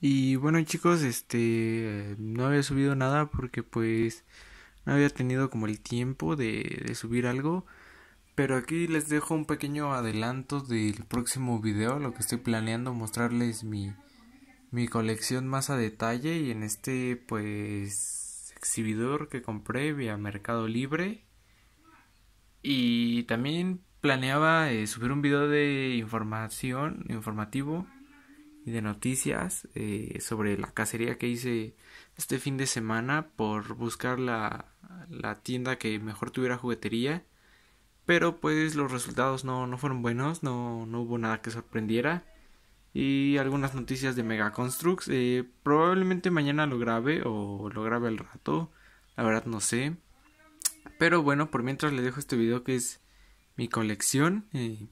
Y bueno chicos, este no había subido nada porque pues no había tenido como el tiempo de, subir algo. Pero aquí les dejo un pequeño adelanto del próximo video, lo que estoy planeando mostrarles mi, mi colección más a detalle y en este pues exhibidor que compré vía Mercado Libre. Y también planeaba eh, subir un video de información, informativo de noticias eh, sobre la cacería que hice este fin de semana por buscar la, tienda que mejor tuviera juguetería. Pero pues los resultados no, fueron buenos, no, no hubo nada que sorprendiera. Y algunas noticias de Mega Constructs. Eh, probablemente mañana lo grabe o lo grabe al rato. La verdad no sé. Pero bueno, por mientras les dejo este video que es mi colección. Eh,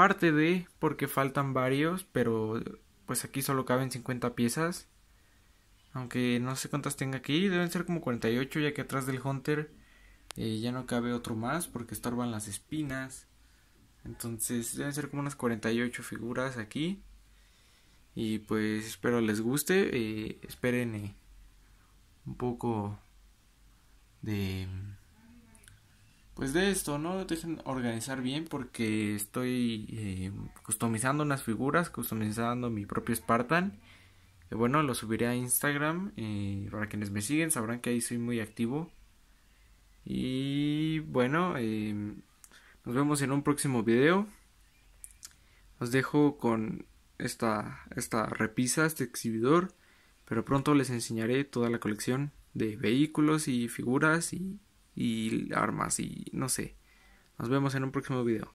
parte de porque faltan varios, pero pues aquí solo caben 50 piezas. Aunque no sé cuántas tenga aquí, deben ser como 48 ya que atrás del Hunter eh, ya no cabe otro más porque estorban las espinas. Entonces deben ser como unas 48 figuras aquí. Y pues espero les guste. Eh, esperen eh, un poco de pues de esto, ¿no? Dejen organizar bien porque estoy eh, customizando unas figuras, customizando mi propio Spartan. Y eh, bueno, lo subiré a Instagram. Eh, para quienes me siguen sabrán que ahí soy muy activo. Y bueno, em, nos vemos en un próximo video. Os dejo con esta, esta repisa, este exhibidor. Pero pronto les enseñaré toda la colección de vehículos y figuras y y armas y no sé. Nos vemos en un próximo video.